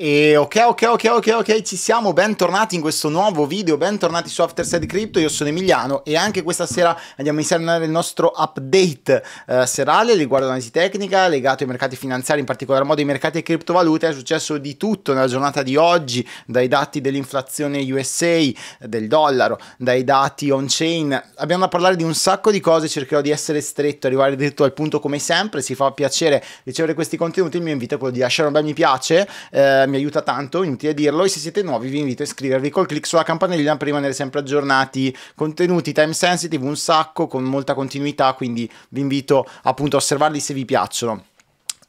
E ok, ok, ok, ok, ok, ci siamo, bentornati in questo nuovo video, bentornati su Afterside Crypto, io sono Emiliano e anche questa sera andiamo a iniziare il nostro update eh, serale riguardo l'analisi tecnica legato ai mercati finanziari, in particolar modo ai mercati e criptovalute, è successo di tutto nella giornata di oggi, dai dati dell'inflazione USA, del dollaro, dai dati on-chain, abbiamo da parlare di un sacco di cose, cercherò di essere stretto, arrivare dritto al punto come sempre, si fa piacere ricevere questi contenuti, il mio invito è quello di lasciare un bel mi piace, eh, mi aiuta tanto, inutile dirlo, e se siete nuovi vi invito a iscrivervi col clic sulla campanellina per rimanere sempre aggiornati, contenuti time sensitive un sacco, con molta continuità, quindi vi invito appunto a osservarli se vi piacciono.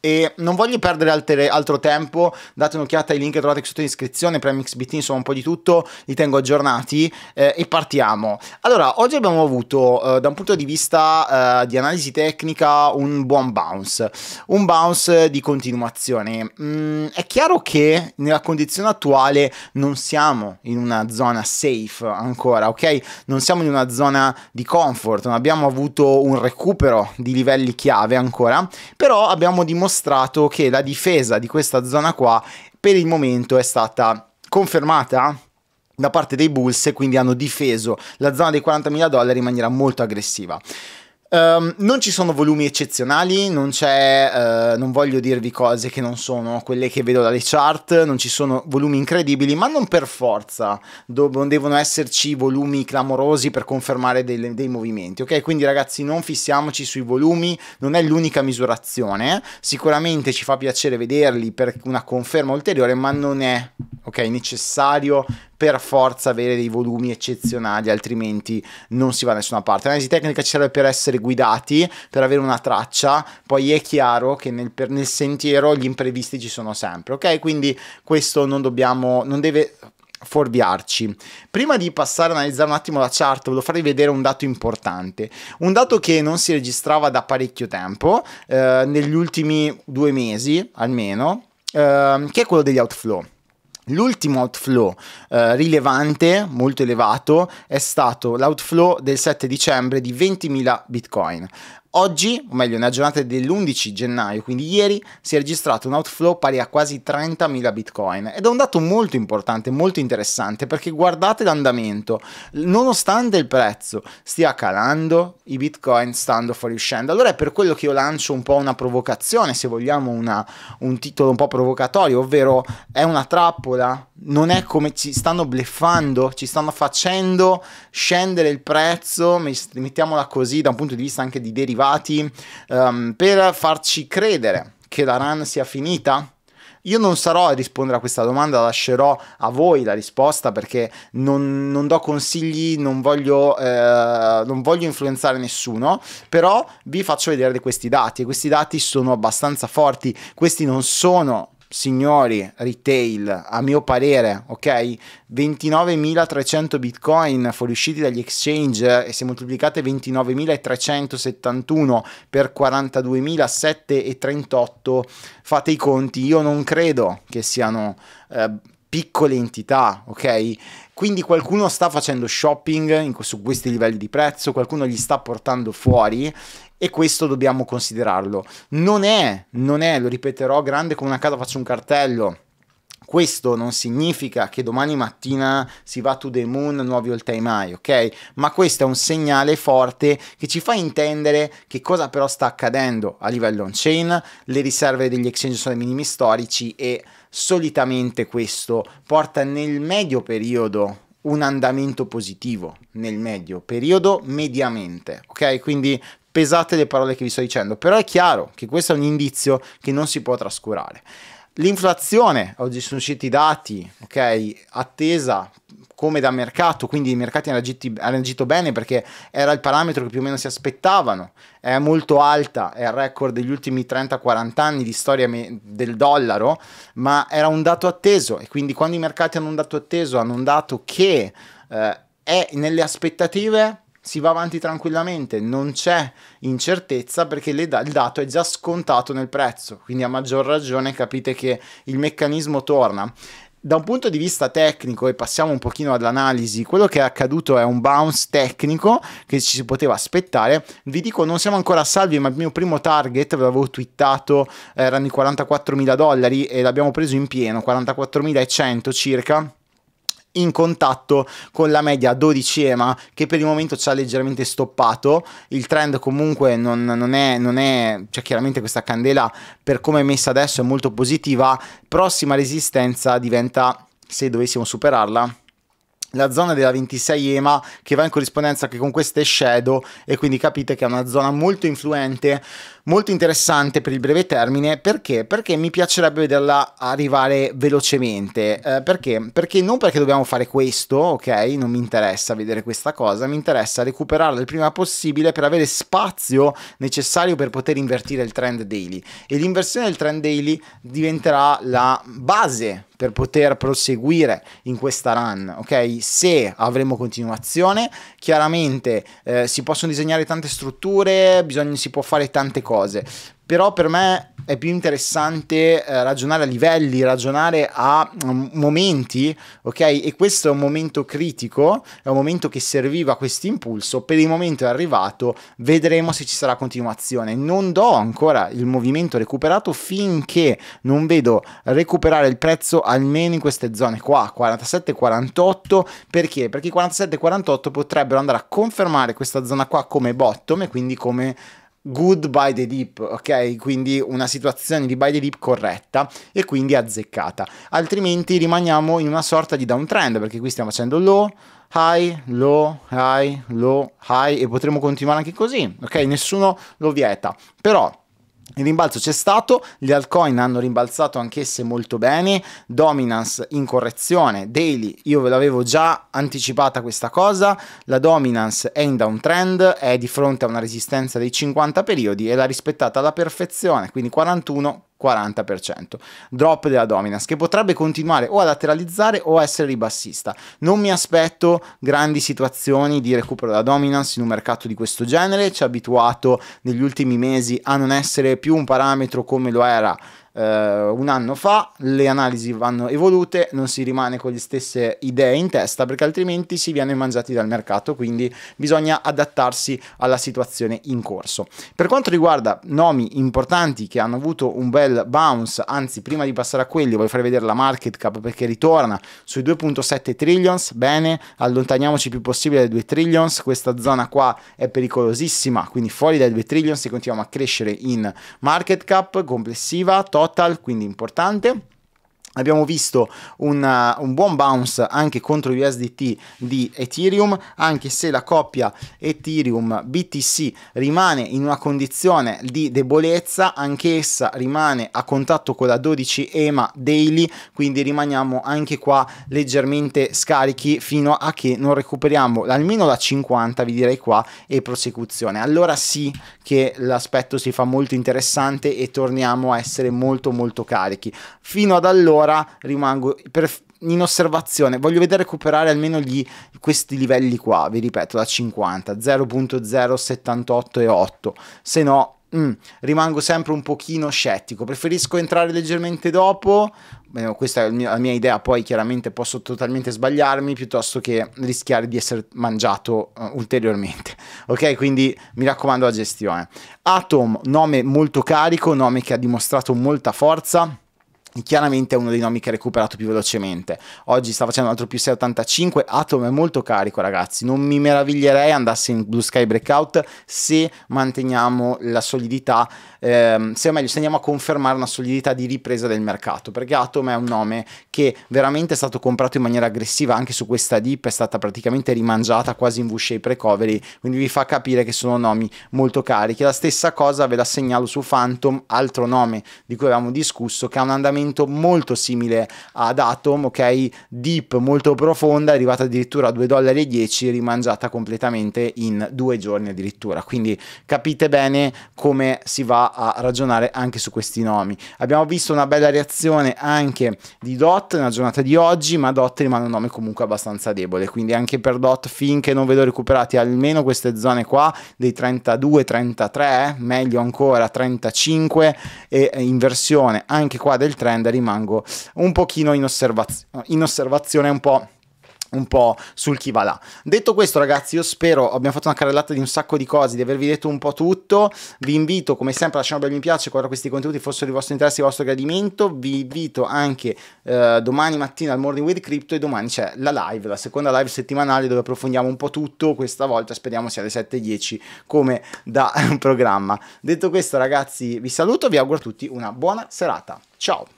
E non voglio perdere altre, altro tempo, date un'occhiata ai link che trovate sotto in descrizione, PremixBT, insomma un po' di tutto, li tengo aggiornati eh, e partiamo. Allora, oggi abbiamo avuto eh, da un punto di vista eh, di analisi tecnica un buon bounce, un bounce di continuazione. Mm, è chiaro che nella condizione attuale non siamo in una zona safe ancora, ok? Non siamo in una zona di comfort, non abbiamo avuto un recupero di livelli chiave ancora, però abbiamo dimostrato dimostrato che la difesa di questa zona qua per il momento è stata confermata da parte dei Bulls e quindi hanno difeso la zona dei 40.000 dollari in maniera molto aggressiva. Um, non ci sono volumi eccezionali, non, c'è, uh, non voglio dirvi cose che non sono quelle che vedo dalle chart, non ci sono volumi incredibili, ma non per forza, do- non devono esserci volumi clamorosi per confermare dei, dei movimenti, ok? Quindi ragazzi non fissiamoci sui volumi, non è l'unica misurazione, sicuramente ci fa piacere vederli per una conferma ulteriore, ma non è, ok, necessario per forza avere dei volumi eccezionali, altrimenti non si va da nessuna parte. L'analisi tecnica ci serve per essere guidati, per avere una traccia, poi è chiaro che nel, per, nel sentiero gli imprevisti ci sono sempre, ok? Quindi questo non dobbiamo, non deve forviarci. Prima di passare a analizzare un attimo la chart, volevo farvi vedere un dato importante, un dato che non si registrava da parecchio tempo, eh, negli ultimi due mesi almeno, eh, che è quello degli outflow. L'ultimo outflow eh, rilevante, molto elevato, è stato l'outflow del 7 dicembre di 20.000 bitcoin. Oggi, o meglio nella giornata dell'11 gennaio, quindi ieri, si è registrato un outflow pari a quasi 30.000 bitcoin ed è un dato molto importante, molto interessante perché guardate l'andamento, nonostante il prezzo stia calando, i bitcoin stanno fuoriuscendo. Allora è per quello che io lancio un po' una provocazione, se vogliamo una, un titolo un po' provocatorio, ovvero è una trappola, non è come ci stanno bleffando, ci stanno facendo scendere il prezzo, mettiamola così, da un punto di vista anche di derivazione arrivati um, ehm, per farci credere che la l'Aran sia finita? Io non sarò a rispondere a questa domanda, lascerò a voi la risposta perché non, non do consigli, non voglio, eh, non voglio, influenzare nessuno, però vi faccio vedere questi dati e questi dati sono abbastanza forti, questi non sono signori retail, a mio parere, ok? 29.300 bitcoin fuoriusciti dagli exchange e se moltiplicate 29.371 per 42.738 fate i conti, io non credo che siano... Eh, piccole entità, ok? Quindi qualcuno sta facendo shopping in, su questi livelli di prezzo, qualcuno li sta portando fuori e questo dobbiamo considerarlo. Non è, non è, lo ripeterò, grande come una casa faccio un cartello questo non significa che domani mattina si va to the moon, nuovi all time high, ok? Ma questo è un segnale forte che ci fa intendere che cosa però sta accadendo a livello on-chain, le riserve degli exchange sono ai minimi storici e solitamente questo porta nel medio periodo un andamento positivo nel medio periodo mediamente, ok? Quindi pesate le parole che vi sto dicendo, però è chiaro che questo è un indizio che non si può trascurare. L'inflazione, oggi sono usciti i dati, ok, attesa come da mercato, quindi i mercati hanno agito, hanno agito, bene perché era il parametro che più o meno si aspettavano, è molto alta, è il record degli ultimi 30-40 anni di storia del dollaro, ma era un dato atteso e quindi quando i mercati hanno un dato atteso, hanno un dato che eh, è nelle aspettative, si va avanti tranquillamente, non c'è incertezza perché il dato è già scontato nel prezzo, quindi a maggior ragione capite che il meccanismo torna. Da un punto di vista tecnico, e passiamo un pochino all'analisi, quello che è accaduto è un bounce tecnico che ci si poteva aspettare. Vi dico, non siamo ancora salvi, ma il mio primo target, ve l'avevo twittato, erano i 44.000 dollari e l'abbiamo preso in pieno, 44.100 circa in contatto con la media 12 EMA che per il momento ci ha leggermente stoppato. Il trend comunque non, non, è, non è, cioè chiaramente questa candela per come è messa adesso è molto positiva, prossima resistenza diventa, se dovessimo superarla, la zona della 26 EMA che va in corrispondenza anche con queste shadow e quindi capite che è una zona molto influente molto interessante per il breve termine perché? Perché mi piacerebbe vederla arrivare velocemente. Eh, perché? Perché non perché dobbiamo fare questo, ok? Non mi interessa vedere questa cosa, mi interessa recuperarla il prima possibile per avere spazio necessario per poter invertire il trend daily. E l'inversione del trend daily diventerà la base per poter proseguire in questa run, ok? Se avremo continuazione, chiaramente eh, si possono disegnare tante strutture, bisogna, si può fare tante cose cose. Però per me è più interessante eh, ragionare a livelli, ragionare a um, momenti, ok? E questo è un momento critico, è un momento che serviva questo impulso, per il momento è arrivato, vedremo se ci sarà continuazione. Non do ancora il movimento recuperato finché non vedo recuperare il prezzo almeno in queste zone qua, 47-48, perché? Perché 47-48 potrebbero andare a confermare questa zona qua come bottom e quindi come good by the deep, ok? Quindi una situazione di by the deep corretta e quindi azzeccata. Altrimenti rimaniamo in una sorta di downtrend perché qui stiamo facendo low, high, low, high, low, high e potremo continuare anche così, ok? Nessuno lo vieta. Però il rimbalzo c'è stato, le altcoin hanno rimbalzato anch'esse molto bene, dominance in correzione, daily io ve l'avevo già anticipata questa cosa, la dominance è in downtrend, è di fronte a una resistenza dei 50 periodi e l'ha rispettata alla perfezione, quindi 41 40%. Drop della dominance che potrebbe continuare o a lateralizzare o a essere ribassista. Non mi aspetto grandi situazioni di recupero della dominance in un mercato di questo genere, ci ha abituato negli ultimi mesi a non essere più un parametro come lo era eh, un anno fa, le analisi vanno evolute, non si rimane con le stesse idee in testa perché altrimenti si viene mangiati dal mercato, quindi bisogna adattarsi alla situazione in corso. Per quanto riguarda nomi importanti che hanno avuto un bel bounce, anzi prima di passare a quelli voglio far vedere la market cap perché ritorna sui 2.7 trillions, bene, allontaniamoci più possibile dai 2 trillions, questa zona qua è pericolosissima, quindi fuori dai 2 trillions e continuiamo a crescere in market cap complessiva, total total, quindi importante. Abbiamo visto una, uh, un buon bounce anche contro USDT di Ethereum, anche se la coppia Ethereum BTC rimane in una condizione di debolezza, anch'essa rimane a contatto con la 12 EMA daily, quindi rimaniamo anche qua leggermente scarichi fino a che non recuperiamo almeno la 50, vi direi qua, e prosecuzione. Allora sì che l'aspetto si fa molto interessante e torniamo a essere molto molto carichi. Fino ad allora ancora rimango per, in osservazione. Voglio vedere recuperare almeno gli, questi livelli qua, vi ripeto, da 50, 0.078 e 8. Se no, mm, rimango sempre un pochino scettico. Preferisco entrare leggermente dopo, Beh, questa è mio, la mia idea, poi chiaramente posso totalmente sbagliarmi, piuttosto che rischiare di essere mangiato uh, ulteriormente. Ok, quindi mi raccomando la gestione. Atom, nome molto carico, nome che ha dimostrato molta forza chiaramente è uno dei nomi che ha recuperato più velocemente. Oggi sta facendo un altro più 6,85, Atom è molto carico ragazzi, non mi meraviglierei andasse in Blue Sky Breakout se manteniamo la solidità, ehm, se o meglio se andiamo a confermare una solidità di ripresa del mercato, perché Atom è un nome che veramente è stato comprato in maniera aggressiva anche su questa dip, è stata praticamente rimangiata quasi in V-shape recovery, quindi vi fa capire che sono nomi molto carichi. La stessa cosa ve la segnalo su Phantom, altro nome di cui avevamo discusso, che ha un andamento ragionamento molto simile ad Atom, ok? Deep molto profonda, arrivata addirittura a 2,10 dollari, rimangiata completamente in due giorni addirittura. Quindi capite bene come si va a ragionare anche su questi nomi. Abbiamo visto una bella reazione anche di Dot nella giornata di oggi, ma Dot rimane un nome comunque abbastanza debole, quindi anche per Dot finché non vedo recuperati almeno queste zone qua dei 32, 33, meglio ancora 35 e in versione anche qua del 30, trend rimango un pochino in, osservaz- in osservazione, un po' un po' sul chi va là. Detto questo, ragazzi, io spero abbiamo fatto una carrellata di un sacco di cose, di avervi detto un po' tutto. Vi invito, come sempre, a lasciare un bel mi piace qualora questi contenuti fossero di vostro interesse di vostro gradimento. Vi invito anche eh, domani mattina al Morning with Crypto e domani c'è la live, la seconda live settimanale dove approfondiamo un po' tutto. Questa volta speriamo sia alle 7.10 come da programma. Detto questo, ragazzi, vi saluto, vi auguro a tutti una buona serata. Ciao!